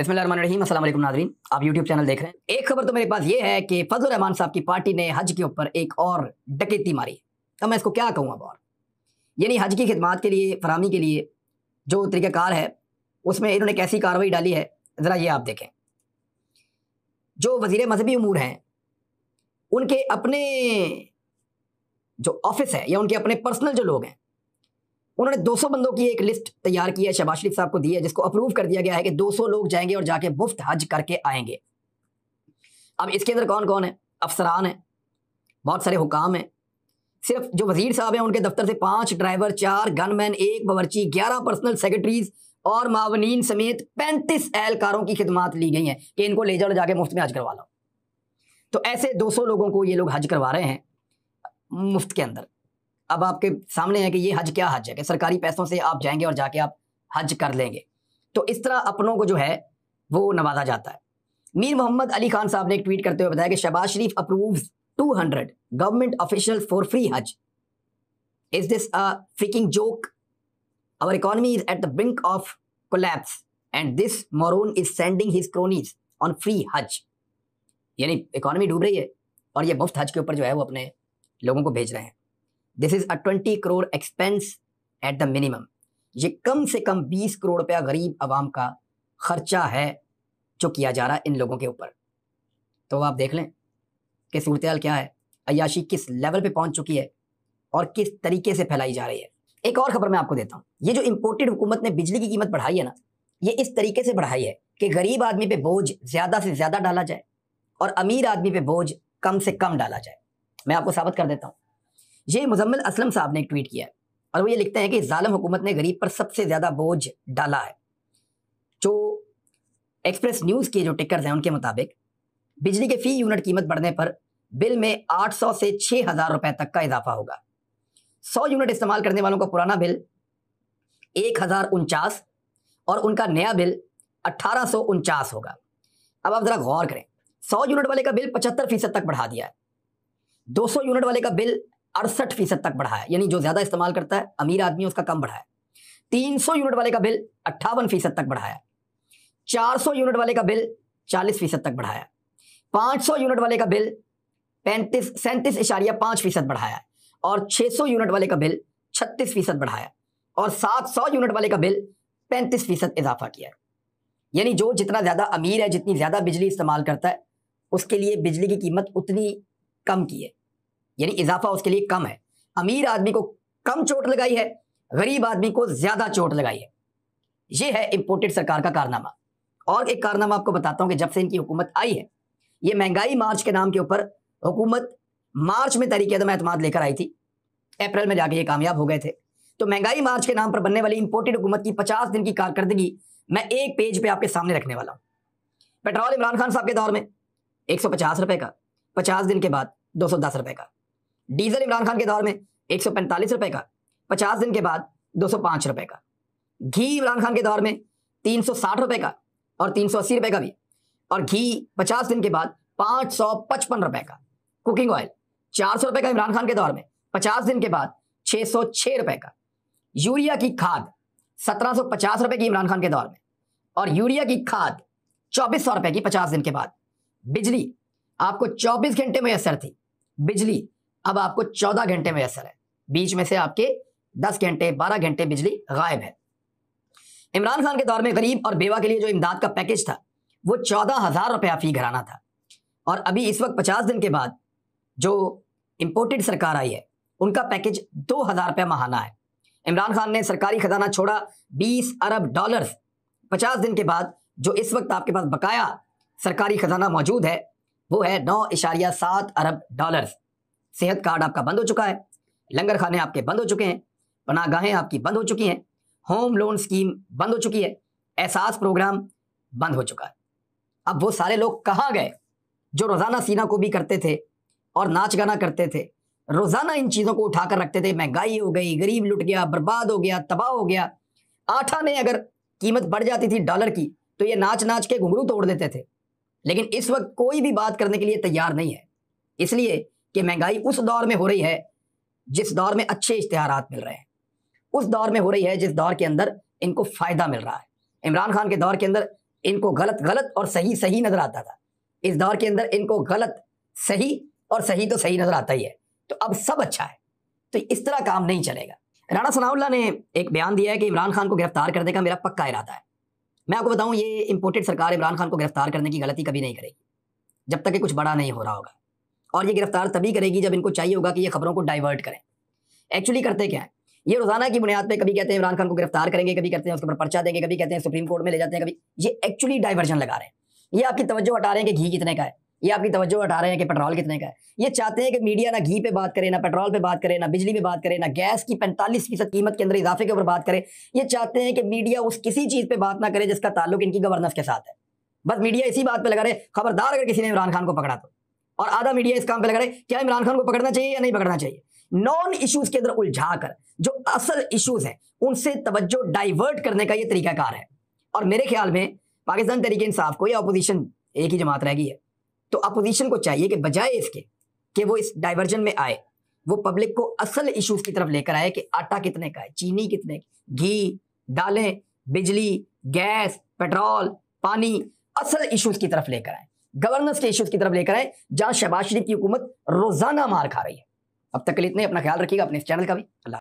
बिस्मिल्लाम नाजरीन आप YouTube channel देख रहे हैं एक खबर तो मेरे पास ये है कि फजल रहमान साहब की पार्टी ने हज के ऊपर एक और डकैती मारी तो मैं इसको क्या कहूँ अब और यानी हज की खिदमत के लिए फरहमी के लिए जो तरीक़ाकार है उसमें इन्होंने कैसी कार्रवाई डाली है ज़रा ये आप देखें जो वजीर मजहबी अमूर हैं उनके अपने जो ऑफिस है या उनके अपने पर्सनल जो लोग हैं उन्होंने 200 बंदों की एक लिस्ट तैयार की है शहबाज शरीफ साहब को दी है जिसको अप्रूव कर दिया गया है कि 200 लोग जाएंगे और जाके मुफ्त हज करके आएंगे अब इसके अंदर कौन कौन है अफसरान है बहुत सारे हुकाम हैं सिर्फ जो वजीर साहब हैं उनके दफ्तर से पांच ड्राइवर चार गनमैन एक बावरची ग्यारह पर्सनल सेक्रेटरीज और मावनीन समेत पैंतीस एहलकारों की खिदमत ली गई हैं कि इनको ले जाओ जाके मुफ्त में हज करवा लो तो ऐसे दो लोगों को ये लोग हज करवा रहे हैं मुफ्त के अंदर अब आपके सामने है कि ये हज क्या हज है कि सरकारी पैसों से आप जाएंगे और जाके आप हज कर लेंगे तो इस तरह अपनों को जो है वो नवाजा जाता है मीर मोहम्मद अली खान साहब ने एक ट्वीट करते हुए बताया कि Shahbaz Sharif approves 200 government official for free hajj is this a freaking joke our economy is at the brink of collapse and this moron is sending his cronies on free hajj यानी इकोनॉमी डूब रही है और ये मुफ्त हज के ऊपर जो है वो अपने लोगों को भेज रहे हैं this is a twenty crore expense at the minimum ये कम से कम बीस करोड़ रुपया गरीब आवाम का खर्चा है जो किया जा रहा है इन लोगों के ऊपर तो आप देख लें कि सूरत क्या है अयाशी किस लेवल पे पहुंच चुकी है और किस तरीके से फैलाई जा रही है एक और खबर मैं आपको देता हूँ ये जो इम्पोर्टेड हुकूमत ने बिजली की कीमत बढ़ाई है ना ये इस तरीके से बढ़ाई है कि गरीब आदमी पे बोझ ज़्यादा से ज़्यादा डाला जाए और अमीर आदमी पे बोझ कम से कम डाला जाए मैं आपको साबित कर देता हूँ ये मुजम्मिल असलम साहब ने ट्वीट किया है और वो ये लिखते हैं कि ालम हुकूमत ने गरीब पर सबसे ज़्यादा बोझ डाला है जो एक्सप्रेस न्यूज़ के जो टिकर्स हैं उनके मुताबिक बिजली के फ़ी यूनिट कीमत बढ़ने पर बिल में 800 से 6000 रुपए तक का इजाफा होगा 100 यूनिट इस्तेमाल करने वालों का पुराना बिल एक और उनका नया बिल अट्ठारह होगा अब आप ज़रा गौर करें सौ यूनिट वाले का बिल पचहत्तर तक बढ़ा दिया है 200 यूनिट वाले का बिल अड़सठ फीसद तक बढ़ा है यानी जो ज़्यादा इस्तेमाल करता है अमीर आदमी उसका कम बढ़ा है तीन सौ यूनिट वाले का बिल अट्ठावन फीसद तक बढ़ाया चार सौ यूनिट वाले का बिल चालीस फीसद तक बढ़ाया पाँच सौ यूनिट वाले का बिल पैंतीस सैंतीस इशारिया पांच फीसद बढ़ाया और छः सौ यूनिट वाले का बिल छत्तीस फीसद बढ़ाया और सात सौ यूनिट वाले का बिल पैंतीस फीसद इजाफा किया यानी जो जितना ज़्यादा अमीर है जितनी ज़्यादा बिजली इस्तेमाल करता है उसके लिए बिजली की कीमत उतनी कम की है यानी इजाफा उसके लिए कम है अमीर आदमी को कम चोट लगाई है गरीब आदमी को ज्यादा चोट लगाई है यह है इंपोर्टेड सरकार का कारनामा और एक कारनामा आपको बताता हूं कि जब से इनकी हुकूमत आई है ये महंगाई मार्च के नाम के ऊपर हुकूमत मार्च में तरीके दम एतम लेकर आई थी अप्रैल में जाके ये कामयाब हो गए थे तो महंगाई मार्च के नाम पर बनने वाली इंपोर्टेड हुकूमत की पचास दिन की कारकर्दगी मैं एक पेज पर पे आपके सामने रखने वाला हूं पेट्रोल इमरान खान साहब के दौर में एक रुपए का पचास दिन के बाद दो रुपए का डीजल इमरान खान के दौर में एक सौ पैंतालीस रुपए का पचास दिन के बाद दो सौ पांच रुपए का घी इमरान खान के दौर में तीन सौ साठ रुपए का और तीन सौ अस्सी रुपए का भी और घी पचास दिन के बाद पाँच रुपए का कुकिंग ऑयल चार सौ रुपए का इमरान खान के दौर में पचास दिन के बाद छह सौ छह रुपए का यूरिया की खाद सत्रह सौ पचास रुपए की इमरान खान के दौर में और यूरिया की खाद चौबीस सौ रुपए की पचास दिन के बाद बिजली आपको चौबीस घंटे में असर थी बिजली अब आपको चौदह घंटे असर है बीच में से आपके दस घंटे बारह घंटे बिजली गायब है इमरान खान के दौर में गरीब और बेवा के लिए जो इमदाद का पैकेज था वो चौदह हज़ार रुपया फी घराना था और अभी इस वक्त पचास दिन के बाद जो इम्पोर्टेड सरकार आई है उनका पैकेज दो हज़ार रुपया महाना है इमरान खान ने सरकारी खजाना छोड़ा बीस अरब डॉलर पचास दिन के बाद जो इस वक्त आपके पास बकाया सरकारी खजाना मौजूद है वो है नौ इशारिया सात अरब डॉलर्स सेहत कार्ड आपका बंद हो चुका है लंगर खाने आपके बंद हो चुके हैं पनागाहें आपकी बंद हो चुकी हैं होम लोन स्कीम बंद हो चुकी है एहसास प्रोग्राम बंद हो चुका है अब वो सारे लोग कहाँ गए जो रोज़ाना सीना को भी करते थे और नाच गाना करते थे रोज़ाना इन चीज़ों को उठाकर रखते थे महंगाई हो गई गरीब लुट गया बर्बाद हो गया तबाह हो गया आठा ने अगर कीमत बढ़ जाती थी डॉलर की तो ये नाच नाच के घुंघरू तोड़ देते थे लेकिन इस वक्त कोई भी बात करने के लिए तैयार नहीं है इसलिए कि महंगाई उस दौर में हो रही है जिस दौर में अच्छे इश्तहार मिल रहे हैं उस दौर में हो रही है जिस दौर के अंदर इनको फ़ायदा मिल रहा है इमरान खान के दौर के अंदर इनको गलत गलत और सही सही नज़र आता था इस दौर के अंदर इनको गलत सही और सही तो सही नज़र आता ही है तो अब सब अच्छा है तो इस तरह काम नहीं चलेगा राणा सनाउल्ला ने एक बयान दिया है कि इमरान खान को गिरफ्तार करने का मेरा पक्का इरादा है मैं आपको बताऊं ये इम्पोर्टेड सरकार इमरान खान को गिरफ्तार करने की गलती कभी नहीं करेगी जब तक कि कुछ बड़ा नहीं हो रहा होगा और ये गिरफ्तार तभी करेगी जब इनको चाहिए होगा कि ये खबरों को डाइवर्ट करें एक्चुअली करते क्या है ये रोजाना की बुनियाद पे कभी कहते हैं इमरान खान को गिरफ्तार करेंगे कभी कहते हैं उसके ऊपर पर्चा देंगे कभी कहते हैं सुप्रीम कोर्ट में ले जाते हैं कभी ये एक्चुअली डाइवर्जन लगा रहे हैं ये आपकी तवज्जो हटा रहे हैं कि घी कितने का है ये आपकी तवज्जो हटा रहे हैं कि पेट्रोल कितने का है ये चाहते हैं कि मीडिया ना घी पे बात करे ना पेट्रोल पे बात करे ना बिजली पे बात करे ना गैस की पैंतालीस फीसद कीमत के अंदर इजाफे के ऊपर बात करे ये चाहते हैं कि मीडिया उस किसी चीज़ पे बात ना करे जिसका ताल्लुक इनकी गवर्नेंस के साथ है बस मीडिया इसी बात पर लगा रहे खबरदार अगर किसी ने इमरान खान को पकड़ा तो और आधा मीडिया इस काम पे लगा रहे क्या इमरान खान को पकड़ना चाहिए या नहीं पकड़ना चाहिए नॉन इश्यूज के अंदर उलझा कर जो असल इश्यूज हैं उनसे तवज्जो डाइवर्ट करने का ये तरीकाकार है और मेरे ख्याल में पाकिस्तान तरीके इंसाफ को या अपोजिशन एक ही जमात रह गई है तो अपोजिशन को चाहिए कि बजाय इसके कि वो इस डाइवर्जन में आए वो पब्लिक को असल इश्यूज की तरफ लेकर आए कि आटा कितने का है चीनी कितने की घी दालें बिजली गैस पेट्रोल पानी असल इश्यूज की तरफ लेकर आए गवर्नेंस के इश्यूज की तरफ लेकर आए जहां शहबाज शरीफ की हुकूमत रोजाना मार खा रही है अब तक नहीं अपना ख्याल रखिएगा अपने इस चैनल का भी अल्लाह